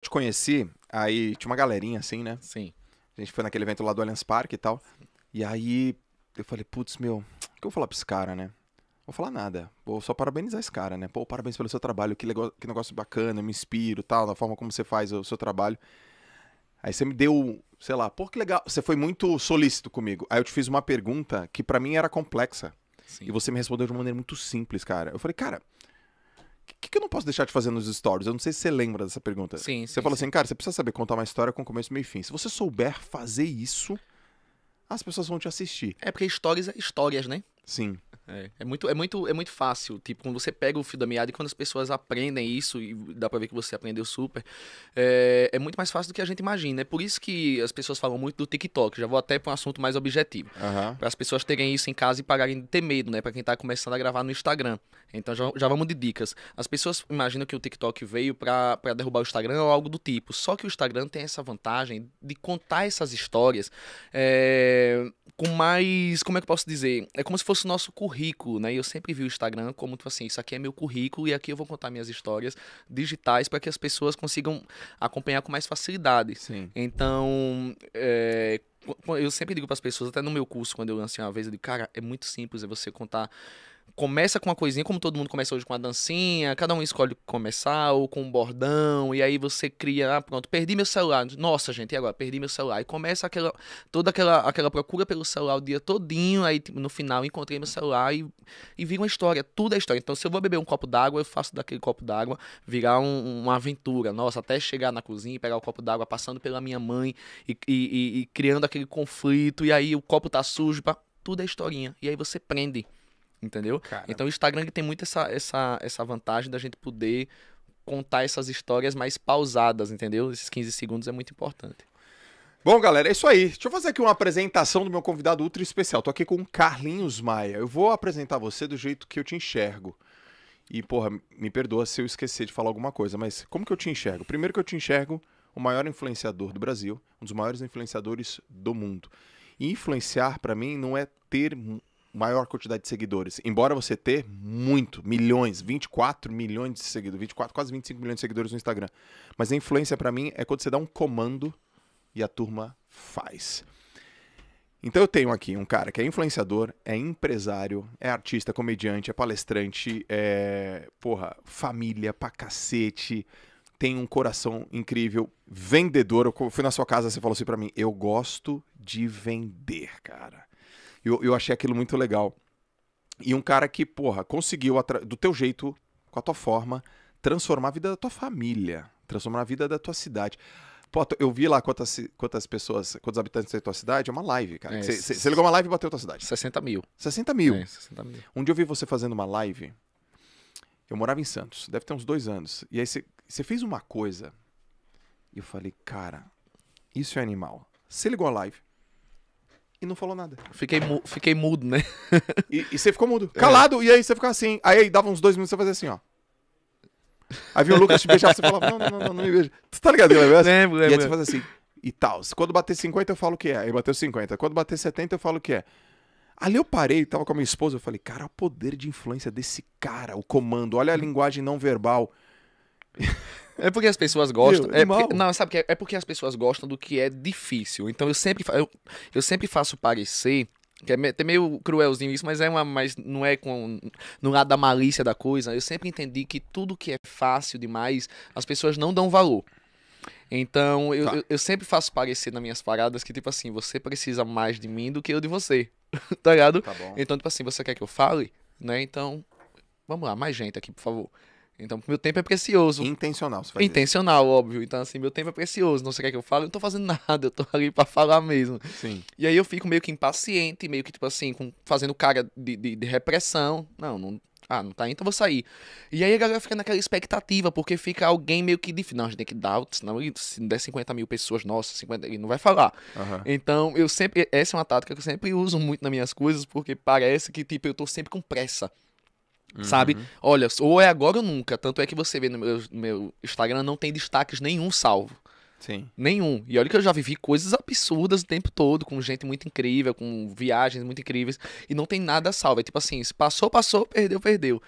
te conheci, aí tinha uma galerinha assim, né? Sim. A gente foi naquele evento lá do Allianz Parque e tal. Sim. E aí eu falei, putz, meu, o que eu vou falar pra esse cara, né? Vou falar nada. Vou só parabenizar esse cara, né? Pô, parabéns pelo seu trabalho, que, lego... que negócio bacana, me inspiro tal, da forma como você faz o seu trabalho. Aí você me deu, sei lá, pô, que legal. Você foi muito solícito comigo. Aí eu te fiz uma pergunta que para mim era complexa. Sim. E você me respondeu de uma maneira muito simples, cara. Eu falei, cara, que, que eu não posso deixar de fazer nos stories? Eu não sei se você lembra dessa pergunta. Sim, Você sim, assim, cara, você precisa saber contar uma história com começo, meio e fim. Se você souber fazer isso, as pessoas vão te assistir. É porque stories é histórias, né? Sim. É, é, muito, é, muito, é muito fácil. Tipo, quando você pega o fio da meada e quando as pessoas aprendem isso, e dá pra ver que você aprendeu super, é, é muito mais fácil do que a gente imagina. É por isso que as pessoas falam muito do TikTok. Já vou até pra um assunto mais objetivo. Uhum. Para as pessoas terem isso em casa e pararem de ter medo, né? Pra quem tá começando a gravar no Instagram. Então já, já vamos de dicas. As pessoas imaginam que o TikTok veio pra, pra derrubar o Instagram ou algo do tipo. Só que o Instagram tem essa vantagem de contar essas histórias é, com mais. Como é que eu posso dizer? É como se fosse fosse o nosso currículo, né? E eu sempre vi o Instagram como, tipo assim, isso aqui é meu currículo e aqui eu vou contar minhas histórias digitais para que as pessoas consigam acompanhar com mais facilidade. Sim. Então, é, eu sempre digo para as pessoas, até no meu curso, quando eu lancei uma vez, eu digo, cara, é muito simples, é você contar. Começa com uma coisinha, como todo mundo começa hoje com a dancinha, cada um escolhe começar, ou com um bordão, e aí você cria, ah, pronto, perdi meu celular. Nossa, gente, e agora? Perdi meu celular. E começa aquela, toda aquela, aquela procura pelo celular o dia todinho, aí tipo, no final encontrei meu celular e, e vira uma história, tudo é história. Então, se eu vou beber um copo d'água, eu faço daquele copo d'água virar um, uma aventura. Nossa, até chegar na cozinha e pegar o copo d'água, passando pela minha mãe e, e, e, e criando aquele aquele conflito, e aí o copo tá sujo, pá, tudo é historinha. E aí você prende, entendeu? Cara. Então o Instagram tem muito essa, essa, essa vantagem da gente poder contar essas histórias mais pausadas, entendeu? Esses 15 segundos é muito importante. Bom, galera, é isso aí. Deixa eu fazer aqui uma apresentação do meu convidado ultra especial. Tô aqui com o Carlinhos Maia. Eu vou apresentar você do jeito que eu te enxergo. E, porra, me perdoa se eu esquecer de falar alguma coisa, mas como que eu te enxergo? Primeiro que eu te enxergo o maior influenciador do Brasil, um dos maiores influenciadores do mundo. E influenciar, para mim, não é ter maior quantidade de seguidores. Embora você ter muito, milhões, 24 milhões de seguidores, 24, quase 25 milhões de seguidores no Instagram. Mas a influência para mim é quando você dá um comando e a turma faz. Então eu tenho aqui um cara que é influenciador, é empresário, é artista, comediante, é palestrante, é, porra, família pra cacete, tem um coração incrível, vendedor. Eu fui na sua casa, você falou assim para mim: eu gosto de vender, cara. Eu, eu achei aquilo muito legal. E um cara que, porra, conseguiu, do teu jeito, com a tua forma, transformar a vida da tua família, transformar a vida da tua cidade. Pô, eu vi lá quantas, quantas pessoas, quantos habitantes da tua cidade, é uma live, cara. Você é, ligou uma live e bateu a tua cidade. 60 mil. 60 mil. É, 60 mil. Um dia eu vi você fazendo uma live, eu morava em Santos, deve ter uns dois anos. E aí você você fez uma coisa. E eu falei, cara, isso é animal. Você ligou a live e não falou nada. Fiquei, mu fiquei mudo, né? e, e, você ficou mudo. É. Calado, é. e aí você ficava assim. Aí, aí dava uns dois minutos você fazia assim, ó. Aí viu o Lucas te beijar, você falava, não, não, não, não, me beija. Tu tá ligado, lembra? Lembro, lembro. E aí você fazia assim, e tal. Quando bater 50, eu falo o que é. Aí bateu 50. Quando bater 70, eu falo o que é. Ali eu parei, tava com a minha esposa, eu falei, cara, o poder de influência desse cara, o comando, olha a hum. linguagem não verbal. É porque as pessoas gostam. Eu, é porque, não, sabe que é? é, porque as pessoas gostam do que é difícil. Então eu sempre, eu, eu sempre faço parecer. Que é até meio cruelzinho isso, mas é uma. Mas não é com. No lado da malícia da coisa. Eu sempre entendi que tudo que é fácil demais, as pessoas não dão valor. Então, eu, tá. eu, eu, sempre faço parecer nas minhas paradas que, tipo assim, você precisa mais de mim do que eu de você. tá ligado? Tá então, tipo assim, você quer que eu fale? Né? Então, vamos lá, mais gente aqui, por favor. Então, meu tempo é precioso. Intencional, você faz Intencional, isso. óbvio. Então, assim, meu tempo é precioso. Não sei o que é que eu falo, eu não tô fazendo nada, eu tô ali pra falar mesmo. Sim. E aí eu fico meio que impaciente, meio que, tipo assim, com, fazendo cara de, de, de repressão. Não, não. Ah, não tá aí, então vou sair. E aí a galera fica naquela expectativa, porque fica alguém meio que Não, a gente tem que dar, senão ele, se der 50 mil pessoas, nossa, 50, ele não vai falar. Uhum. Então, eu sempre. Essa é uma tática que eu sempre uso muito nas minhas coisas, porque parece que, tipo, eu tô sempre com pressa. Uhum. Sabe? Olha, ou é agora ou nunca. Tanto é que você vê no meu, no meu Instagram não tem destaques nenhum salvo. Sim. Nenhum. E olha que eu já vivi coisas absurdas o tempo todo, com gente muito incrível, com viagens muito incríveis, e não tem nada salvo. É tipo assim, se passou, passou, perdeu, perdeu.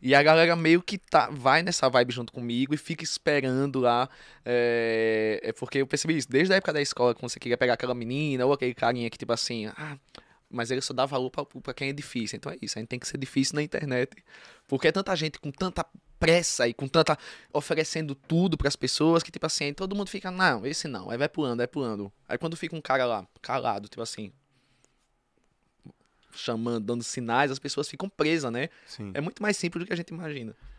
E a galera meio que tá, vai nessa vibe junto comigo e fica esperando lá. É, é porque eu percebi isso desde a época da escola, quando você queria pegar aquela menina ou aquele carinha que, tipo assim, ah, mas ele só dá valor para quem é difícil. Então é isso, a gente tem que ser difícil na internet. Porque é tanta gente com tanta pressa e com tanta. oferecendo tudo para as pessoas que, tipo assim, todo mundo fica, não, esse não. Aí vai pulando, vai pulando. Aí quando fica um cara lá, calado, tipo assim. chamando, dando sinais, as pessoas ficam presas, né? Sim. É muito mais simples do que a gente imagina.